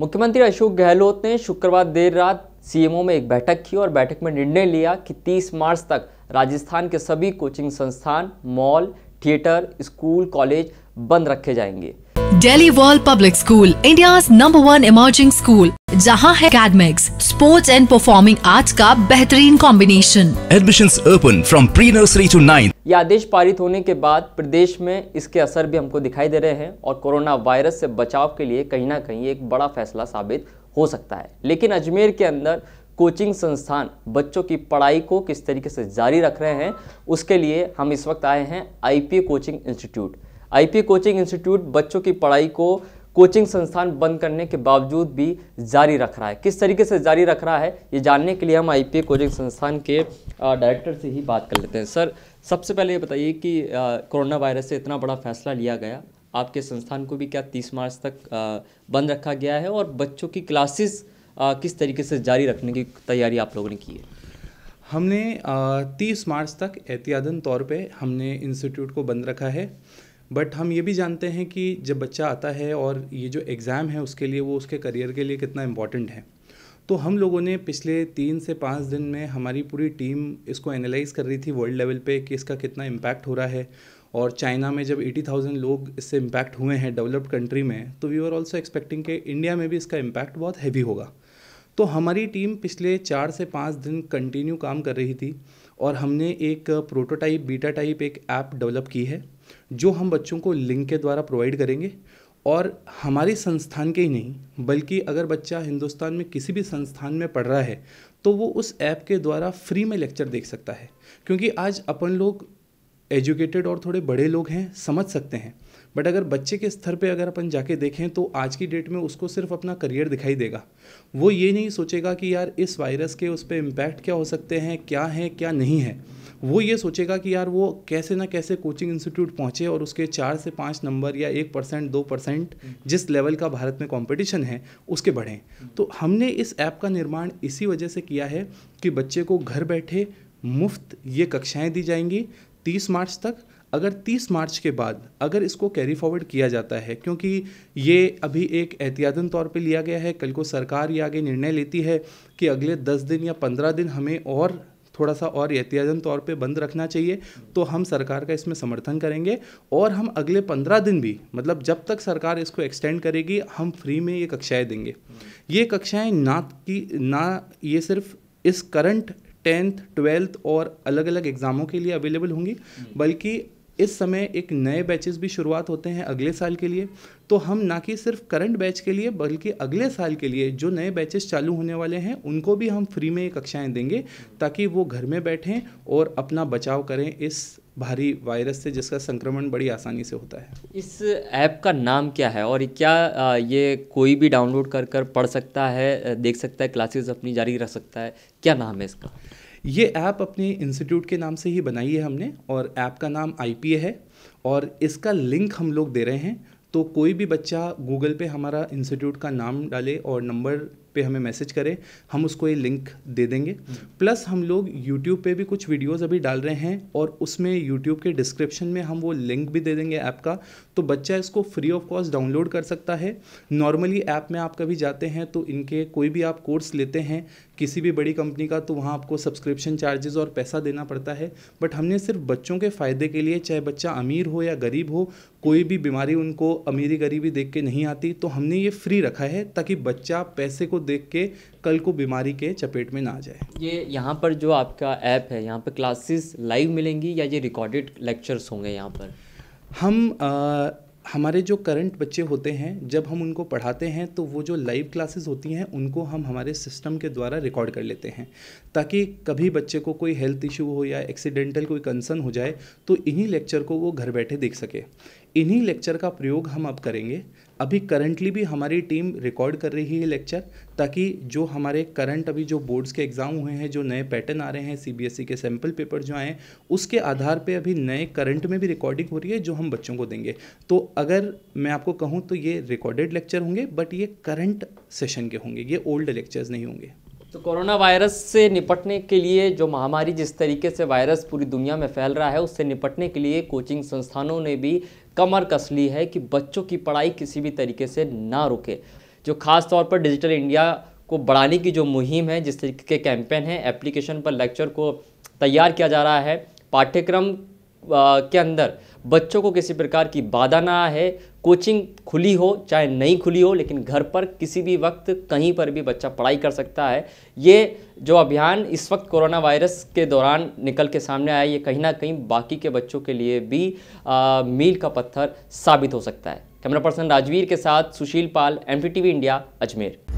मुख्यमंत्री अशोक गहलोत ने शुक्रवार देर रात सीएमओ में एक बैठक की और बैठक में निर्णय लिया कि 30 मार्च तक राजस्थान के सभी कोचिंग संस्थान मॉल थिएटर स्कूल कॉलेज बंद रखे जाएंगे Delhi world public school India number one emerging school जहाँ है academics sports and performing arts का बेहतरीन combination admission open from pre nursery to nine ये आदेश पारित होने के बाद प्रदेश में इसके असर भी हमको दिखाई दे रहे हैं और कोरोना वायरस से बचाव के लिए कहीं ना कहीं एक बड़ा फैसला साबित हो सकता है लेकिन अजमेर के अंदर कोचिंग संस्थान बच्चों की पढ़ाई को किस तरीके से जारी रख रहे हैं उसके लिए हम इस वक्त आए हैं IPA coaching institute IP coaching institute बच्चों की पढ़ाई को कोचिंग संस्थान बंद करने के बावजूद भी जारी रख रहा है किस तरीके से जारी रख रहा है ये जानने के लिए हम आई कोचिंग संस्थान के डायरेक्टर से ही बात कर लेते हैं सर सबसे पहले ये बताइए कि कोरोना वायरस से इतना बड़ा फैसला लिया गया आपके संस्थान को भी क्या तीस मार्च तक बंद रखा गया है और बच्चों की क्लासेस किस तरीके से जारी रखने की तैयारी आप लोगों ने की है हमने तीस मार्च तक एहतियातन तौर पे हमने इंस्टीट्यूट को बंद रखा है बट हम ये भी जानते हैं कि जब बच्चा आता है और ये जो एग्ज़ाम है उसके लिए वो उसके करियर के लिए कितना इम्पॉर्टेंट है तो हम लोगों ने पिछले तीन से पाँच दिन में हमारी पूरी टीम इसको एनालाइज़ कर रही थी वर्ल्ड लेवल पे कि इसका कितना इम्पैक्ट हो रहा है और चाइना में जब 80,000 लोग इससे इम्पैक्ट हुए हैं डेवलप्ड कंट्री में तो वी आर ऑल्सो एक्सपेक्टिंग कि इंडिया में भी इसका इम्पैक्ट बहुत हैवी होगा तो हमारी टीम पिछले चार से पाँच दिन कंटिन्यू काम कर रही थी और हमने एक प्रोटोटाइप बीटा टाइप एक ऐप डेवलप की है जो हम बच्चों को लिंक के द्वारा प्रोवाइड करेंगे और हमारे संस्थान के ही नहीं बल्कि अगर बच्चा हिंदुस्तान में किसी भी संस्थान में पढ़ रहा है तो वो उस ऐप के द्वारा फ्री में लेक्चर देख सकता है क्योंकि आज अपन लोग एजुकेटेड और थोड़े बड़े लोग हैं समझ सकते हैं बट अगर बच्चे के स्तर पे अगर अपन जाके देखें तो आज की डेट में उसको सिर्फ अपना करियर दिखाई देगा वो ये नहीं सोचेगा कि यार इस वायरस के उस पर इम्पैक्ट क्या हो सकते हैं क्या है क्या नहीं है वो ये सोचेगा कि यार वो कैसे ना कैसे कोचिंग इंस्टीट्यूट पहुँचे और उसके चार से पाँच नंबर या एक परसेंट दो परसेंट जिस लेवल का भारत में कॉम्पिटिशन है उसके बढ़ें तो हमने इस ऐप का निर्माण इसी वजह से किया है कि बच्चे को घर बैठे मुफ्त ये कक्षाएं दी जाएंगी 30 मार्च तक अगर 30 मार्च के बाद अगर इसको कैरी फॉरवर्ड किया जाता है क्योंकि ये अभी एक एहतियातन तौर पे लिया गया है कल को सरकार ये आगे निर्णय लेती है कि अगले 10 दिन या 15 दिन हमें और थोड़ा सा और एहतियातन तौर पे बंद रखना चाहिए तो हम सरकार का इसमें समर्थन करेंगे और हम अगले पंद्रह दिन भी मतलब जब तक सरकार इसको एक्सटेंड करेगी हम फ्री में ये कक्षाएं देंगे ये कक्षाएं ना कि ना ये सिर्फ इस करंट टेंथ ट्वेल्थ और अलग अलग एग्ज़ामों के लिए अवेलेबल होंगी बल्कि इस समय एक नए बैचेस भी शुरुआत होते हैं अगले साल के लिए तो हम ना कि सिर्फ करंट बैच के लिए बल्कि अगले साल के लिए जो नए बैचेस चालू होने वाले हैं उनको भी हम फ्री में कक्षाएं देंगे ताकि वो घर में बैठें और अपना बचाव करें इस भारी वायरस से जिसका संक्रमण बड़ी आसानी से होता है इस ऐप का नाम क्या है और क्या ये कोई भी डाउनलोड कर कर पढ़ सकता है देख सकता है क्लासेस अपनी जारी रख सकता है क्या नाम है इसका ये ऐप अपने इंस्टीट्यूट के नाम से ही बनाई है हमने और ऐप का नाम आई है और इसका लिंक हम लोग दे रहे हैं तो कोई भी बच्चा गूगल पे हमारा इंस्टीट्यूट का नाम डाले और नंबर पे हमें मैसेज करें हम उसको ये लिंक दे देंगे प्लस हम लोग यूट्यूब पे भी कुछ वीडियोस अभी डाल रहे हैं और उसमें यूट्यूब के डिस्क्रिप्शन में हम वो लिंक भी दे देंगे ऐप का तो बच्चा इसको फ्री ऑफ कॉस्ट डाउनलोड कर सकता है नॉर्मली ऐप में आप कभी जाते हैं तो इनके कोई भी आप कोर्स लेते हैं किसी भी बड़ी कंपनी का तो वहाँ आपको सब्सक्रिप्शन चार्जेस और पैसा देना पड़ता है बट हमने सिर्फ बच्चों के फ़ायदे के लिए चाहे बच्चा अमीर हो या गरीब हो कोई भी बीमारी उनको अमीरी गरीबी देख के नहीं आती तो हमने ये फ्री रखा है ताकि बच्चा पैसे को देख के कल को बीमारी के चपेट में ना जाए ये यहाँ पर जो आपका ऐप है यहाँ पर क्लासेस लाइव मिलेंगी या ये रिकॉर्डेड लेक्चर्स होंगे यहाँ पर हम आ, हमारे जो करंट बच्चे होते हैं जब हम उनको पढ़ाते हैं तो वो जो लाइव क्लासेस होती हैं उनको हम हमारे सिस्टम के द्वारा रिकॉर्ड कर लेते हैं ताकि कभी बच्चे को कोई हेल्थ इशू हो या एक्सीडेंटल कोई कंसर्न हो जाए तो इन्हीं लेक्चर को वो घर बैठे देख सके इन्हीं लेक्चर का प्रयोग हम अब करेंगे अभी करंटली भी हमारी टीम रिकॉर्ड कर रही है लेक्चर ताकि जो हमारे करंट अभी जो बोर्ड्स के एग्ज़ाम हुए हैं जो नए पैटर्न आ रहे हैं सीबीएसई e के सैम्पल पेपर जो आए हैं उसके आधार पे अभी नए करंट में भी रिकॉर्डिंग हो रही है जो हम बच्चों को देंगे तो अगर मैं आपको कहूँ तो ये रिकॉर्डेड लेक्चर होंगे बट ये करंट सेशन के होंगे ये ओल्ड लेक्चर्स नहीं होंगे तो कोरोना वायरस से निपटने के लिए जो महामारी जिस तरीके से वायरस पूरी दुनिया में फैल रहा है उससे निपटने के लिए कोचिंग संस्थानों ने भी कमर कस ली है कि बच्चों की पढ़ाई किसी भी तरीके से ना रुके जो खास तौर पर डिजिटल इंडिया को बढ़ाने की जो मुहिम है जिस तरीके के कैंपेन है एप्लीकेशन पर लेक्चर को तैयार किया जा रहा है पाठ्यक्रम के अंदर बच्चों को किसी प्रकार की बाधा ना आए कोचिंग खुली हो चाहे नहीं खुली हो लेकिन घर पर किसी भी वक्त कहीं पर भी बच्चा पढ़ाई कर सकता है ये जो अभियान इस वक्त कोरोना वायरस के दौरान निकल के सामने आया ये कहीं ना कहीं बाकी के बच्चों के लिए भी आ, मील का पत्थर साबित हो सकता है कैमरा पर्सन राजवीर के साथ सुशील पाल एम इंडिया अजमेर